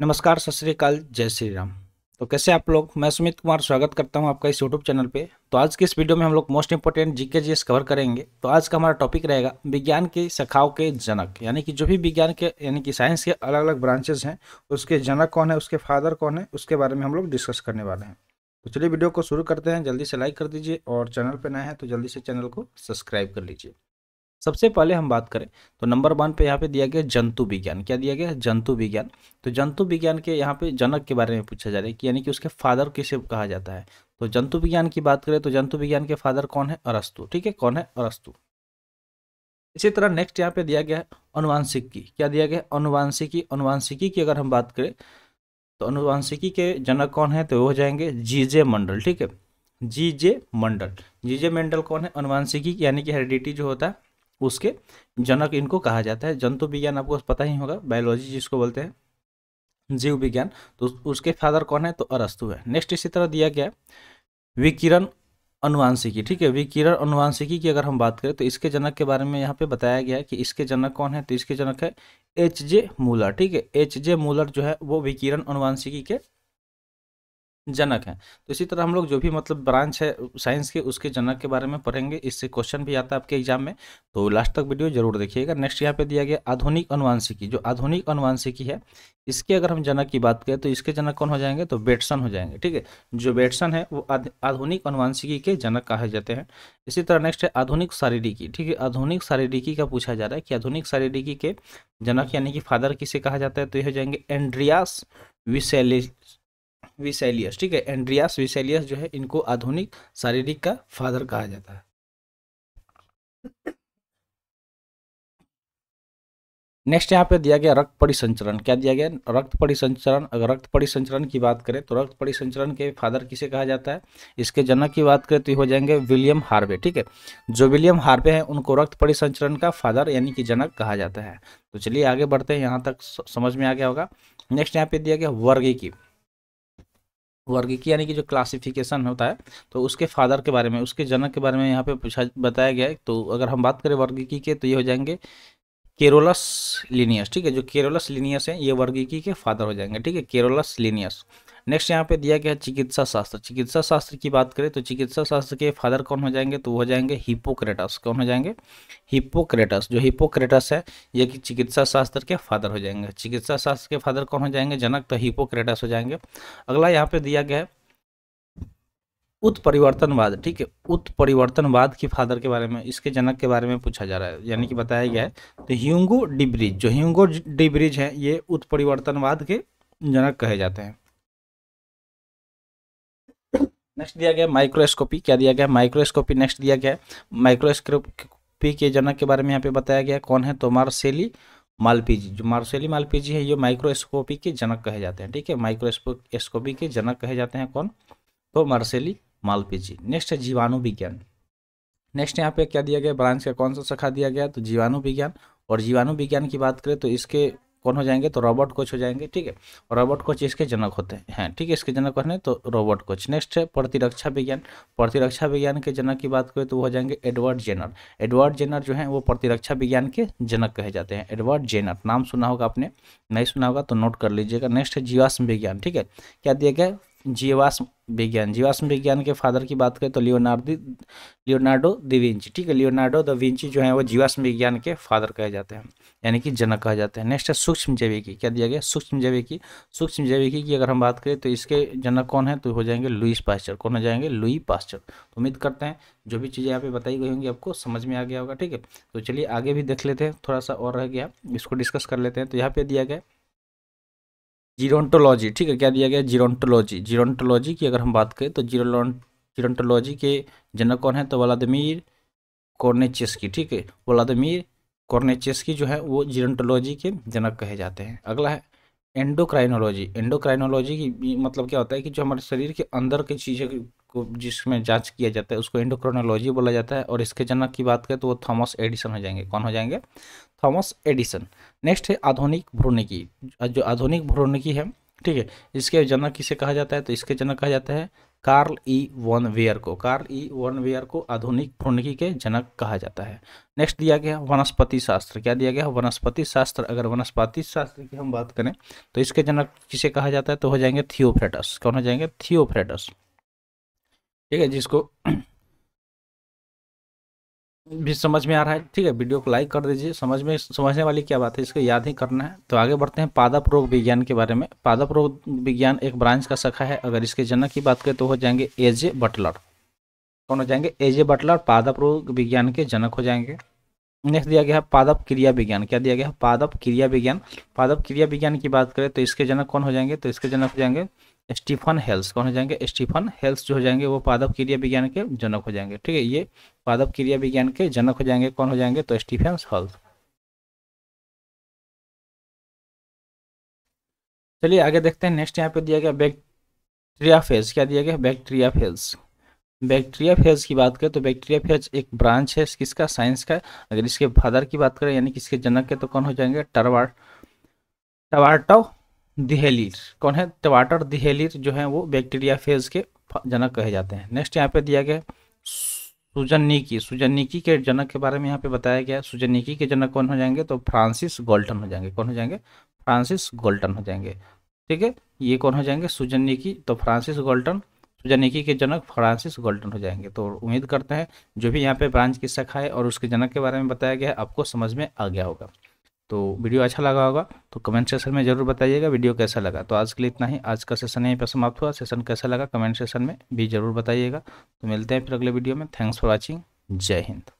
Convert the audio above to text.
नमस्कार सत श्रीकाल जय श्री राम तो कैसे आप लोग मैं सुमित कुमार स्वागत करता हूं आपका इस यूट्यूब चैनल पे तो आज की इस वीडियो में हम लोग most important GK GS cover करेंगे तो आज का हमारा टॉपिक रहेगा विज्ञान के शाखाओं के जनक यानी कि जो भी विज्ञान के यानी कि साइंस के अलग अलग ब्रांचेज हैं उसके जनक कौन है उसके फादर कौन है उसके बारे में हम लोग डिस्कस करने वाले हैं तो चलिए वीडियो को शुरू करते हैं जल्दी से लाइक कर दीजिए और चैनल पर नए हैं तो जल्दी से चैनल को सब्सक्राइब कर लीजिए सबसे पहले हम बात करें तो नंबर वन पे यहाँ पे दिया गया जंतु विज्ञान क्या दिया गया जंतु विज्ञान तो जंतु विज्ञान के यहाँ पे जनक के बारे में पूछा जा रहा है कि यानी कि उसके फादर किसे कहा जाता है तो जंतु विज्ञान की बात करें तो जंतु विज्ञान के फादर कौन है अरस्तु ठीक है कौन है अरस्तु इसी तरह नेक्स्ट यहाँ पे दिया गया है अनुवांशिकी क्या दिया गया अनुवांशिकी अनुवांशिकी की अगर हम बात करें तो अनुवांशिकी के जनक कौन है तो वो हो जाएंगे जीजे मंडल ठीक है जीजे मंडल जीजे मंडल कौन है अनुवांशिकी यानी कि हेरिडिटी जो होता है उसके जनक इनको कहा जाता है जंतु विज्ञान आपको पता ही होगा बायोलॉजी जिसको बोलते हैं जीव विज्ञान तो उसके फादर कौन है तो अरस्तु है नेक्स्ट इसी तरह दिया गया है विकिरण अनुवांशिकी ठीक है विकिरण अनुवांशिकी की अगर हम बात करें तो इसके जनक के बारे में यहाँ पे बताया गया है कि इसके जनक कौन है तो इसके जनक है एच जे मूलर ठीक है एच जे मूलर जो है वो विकिरण अनुवांशिकी के जनक हैं तो इसी तरह हम लोग जो भी मतलब ब्रांच है साइंस के उसके जनक के बारे में पढ़ेंगे इससे क्वेश्चन भी आता है आपके एग्जाम में तो लास्ट तक वीडियो जरूर देखिएगा नेक्स्ट यहाँ पे दिया गया आधुनिक अनुवांशिकी जो आधुनिक अनुवांशिकी है इसके अगर हम जनक की बात करें तो इसके जनक कौन हो जाएंगे तो बेटसन हो जाएंगे ठीक है जो बेटसन है वो आधुनिक अनुवांशिकी के जनक कहा जाते हैं इसी तरह नेक्स्ट है आधुनिक शारीरिकी ठीक है आधुनिक शारीरिकी का पूछा जा रहा है कि आधुनिक शारीरिकी के जनक यानी कि फादर किसे कहा जाता है तो ये हो जाएंगे एंड्रियास विशेलिस विसेलियस ठीक है एंड्रियास विसेलियस जो है इनको आधुनिक शारीरिक का फादर कहा जाता है नेक्स्ट यहाँ पे दिया गया रक्त परिसंचरण क्या दिया गया रक्त परिसंचरण अगर रक्त परिसंचरण की बात करें तो रक्त परिसंचरण के फादर किसे कहा जाता है इसके जनक की बात करें तो हो जाएंगे विलियम हार्वे ठीक है जो विलियम हार्वे हैं उनको रक्त परिसंचरण का फादर यानी कि जनक कहा जाता है तो चलिए आगे बढ़ते हैं यहाँ तक समझ में आ गया होगा नेक्स्ट यहाँ पे दिया गया वर्गी की वर्गीकी यानी कि जो क्लासिफिकेशन होता है तो उसके फादर के बारे में उसके जनक के बारे में यहाँ पे पूछा बताया गया है तो अगर हम बात करें वर्गीकी के तो ये हो जाएंगे केरोलस लिनियस ठीक है जो केरोलस लिनियस है ये वर्गीकी के फादर हो जाएंगे ठीक है केरोलस लिनियस नेक्स्ट यहाँ पे दिया गया चिकित्सा शास्त्र चिकित्सा शास्त्र की बात करें तो चिकित्सा शास्त्र के फादर कौन हो जाएंगे तो वो हो जाएंगे हिपोक्रेटस कौन हो जाएंगे हिपोक्रेटस जो हिपोक्रेटस है ये कि चिकित्सा शास्त्र के फादर हो जाएंगे चिकित्सा शास्त्र के फादर कौन हो जाएंगे जनक तो हिपोक्रेटस हो जाएंगे अगला यहाँ पे दिया गया है उत्परिवर्तनवाद ठीक है उत्परिवर्तनवाद के फादर के बारे में इसके जनक के बारे में पूछा जा रहा है यानी कि बताया गया है तो ह्यूंगो डिब्रिज जो ह्यूंगो डिब्रिज है ये उत्परिवर्तनवाद के जनक कहे जाते हैं नेक्स्ट दिया गया माइक्रोस्कोपी क्या दिया गया माइक्रोस्कोपी नेक्स्ट दिया गया माइक्रोस्कोपी के जनक के बारे में यहाँ पे बताया गया कौन है तो मार्सेली मालपीजी जो मार्सेली मालपीजी है ये माइक्रोस्कोपी के जनक कहे जाते हैं ठीक है माइक्रोस्कोपी के जनक कहे जाते हैं कौन तो मार्सेली मालपीजी नेक्स्ट है जीवाणु विज्ञान नेक्स्ट यहाँ पे क्या दिया गया ब्रांच का कौन सा शाखा दिया गया तो जीवाणु विज्ञान और जीवाणु विज्ञान की बात करें तो इसके कौन हो जाएंगे तो रॉबर्ट कोच हो जाएंगे ठीक है रॉबर्ट कोच इसके जनक होते हैं हाँ, ठीक है इसके जनक कौन है तो रॉबर्ट कोच नेक्स्ट है प्रतिरक्षा विज्ञान प्रतिरक्षा विज्ञान के जनक की बात करें तो वो हो जाएंगे एडवर्ड जेनर एडवर्ड जेनर जो है वो प्रतिरक्षा विज्ञान के जनक कहे जाते हैं एडवर्ड जेनर नाम सुना होगा आपने नहीं सुना होगा तो नोट कर लीजिएगा नेक्स्ट है जीवाश्म विज्ञान ठीक है क्या दिया गया जीवाश्म विज्ञान जीवाश्म विज्ञान के फादर की बात करें तो लियोनार्डो लियोनार्डो दिविंची ठीक है लियोनार्डो द विंची जो है वो जीवाश्म विज्ञान के फादर कहे जाते हैं यानी कि जनक कहे जाते हैं नेक्स्ट है सूक्ष्म जैविकी क्या दिया गया सूक्ष्म जैविकी सूक्ष्म जैविकी की अगर हम बात करें तो इसके जनक कौन है तो हो जाएंगे लुइस पास्चर कौन हो जाएंगे लुई पास्चर तो उम्मीद करते हैं जो भी चीज़ें यहाँ पे बताई गई होंगी आपको समझ में आ गया होगा ठीक है तो चलिए आगे भी देख लेते हैं थोड़ा सा और रह गया इसको डिस्कस कर लेते हैं तो यहाँ पे दिया गया जीरोन्टोलॉजी ठीक है क्या दिया गया जीरोन्टोलॉजी जीरोन्टोलॉजी की अगर हम बात करें तो जीरो जीरोन्टोलॉजी के जनक कौन है तो व्लादिमिर कॉर्नेचेस्की ठीक है व्लादिमिर कॉर्नेचेस्की जो है वो जीरोन्टोलॉजी के जनक कहे जाते हैं अगला है एंडोक्राइनोलॉजी एंडोक्राइनोलॉजी की मतलब क्या होता है कि जो हमारे शरीर के अंदर की चीज़ें को जिसमें जांच किया जाता है उसको एंडोक्राइनोलॉजी बोला जाता है और इसके जनक की बात करें तो वो थॉमस एडिसन हो जाएंगे कौन हो जाएंगे थॉमस एडिसन नेक्स्ट है आधुनिक भ्रूणिकी जो आधुनिक भ्रूणिकी है ठीक है इसके जनक किसे कहा जाता है तो इसके जनक कहा जाता है कार्ल ई वन वेयर को कार्ल ई वन वेयर को आधुनिक भ्रूणिकी के जनक कहा जाता है नेक्स्ट दिया गया वनस्पति शास्त्र क्या दिया गया वनस्पति शास्त्र अगर वनस्पति शास्त्र की हम बात करें तो इसके जनक किसे कहा जाता है तो हो जाएंगे थियोफ्रेटस कौन हो जाएंगे थियोफ्रेटस ठीक है जिसको भी समझ में आ रहा है ठीक है वीडियो को लाइक कर दीजिए समझ में समझने वाली क्या बात है इसको याद ही करना है तो आगे बढ़ते हैं पादप रोग विज्ञान के बारे में पादप रोग विज्ञान एक ब्रांच का शाखा है अगर इसके जनक की बात करें तो हो जाएंगे एजे बटलर कौन हो जाएंगे एजे बटलर पादप रोग विज्ञान के जनक हो जाएंगे नेक्स्ट दिया गया है पादप क्रिया विज्ञान क्या दिया गया है पादप क्रिया विज्ञान पादप क्रिया विज्ञान की बात करें तो इसके जनक कौन हो जाएंगे तो इसके जनक हो जाएंगे स्टीफन हेल्स कौन हो जाएंगे स्टीफन हेल्स जो हो जाएंगे वो पादप क्रिया विज्ञान के जनक हो जाएंगे ठीक है ये पादप क्रिया विज्ञान के जनक हो जाएंगे कौन हो जाएंगे तो स्टीफन हेल्स चलिए आगे देखते हैं नेक्स्ट यहाँ पे दिया गया बैक्टीरिया फेज क्या दिया गया बैक्टीरिया फेज बैक्टीरिया फेज की बात करें तो बैक्टीरिया फेज एक ब्रांच है किसका साइंस का अगर इसके फादर की बात करें यानी किसके जनक के तो कौन हो जाएंगे टरवार टवार्टो दिहेलिर कौन है टवाटर दिहेलिर जो है वो बैक्टीरिया फेज के जनक कहे जाते हैं नेक्स्ट यहाँ पे दिया गया सुजनिकी सुजनिकी के जनक के बारे में यहाँ पे बताया गया सुजनिकी के जनक कौन हो जाएंगे तो फ्रांसिस गोल्टन हो जाएंगे कौन हो जाएंगे फ्रांसिस गोल्टन हो जाएंगे ठीक है ये कौन हो जाएंगे सुजनिकी तो फ्रांसिस गोल्टन सुजनिकी के जनक फ्रांसिस गोल्टन हो जाएंगे तो उम्मीद करते हैं जो भी यहाँ पे ब्रांच की शाखा है और उसके जनक के बारे में बताया गया है आपको समझ में आ गया होगा तो वीडियो अच्छा लगा होगा तो कमेंट सेशन में ज़रूर बताइएगा वीडियो कैसा लगा तो आज के लिए इतना ही आज का सेशन यहीं पर समाप्त हुआ सेशन कैसा लगा कमेंट सेशन में भी ज़रूर बताइएगा तो मिलते हैं फिर अगले वीडियो में थैंक्स फॉर वॉचिंग जय हिंद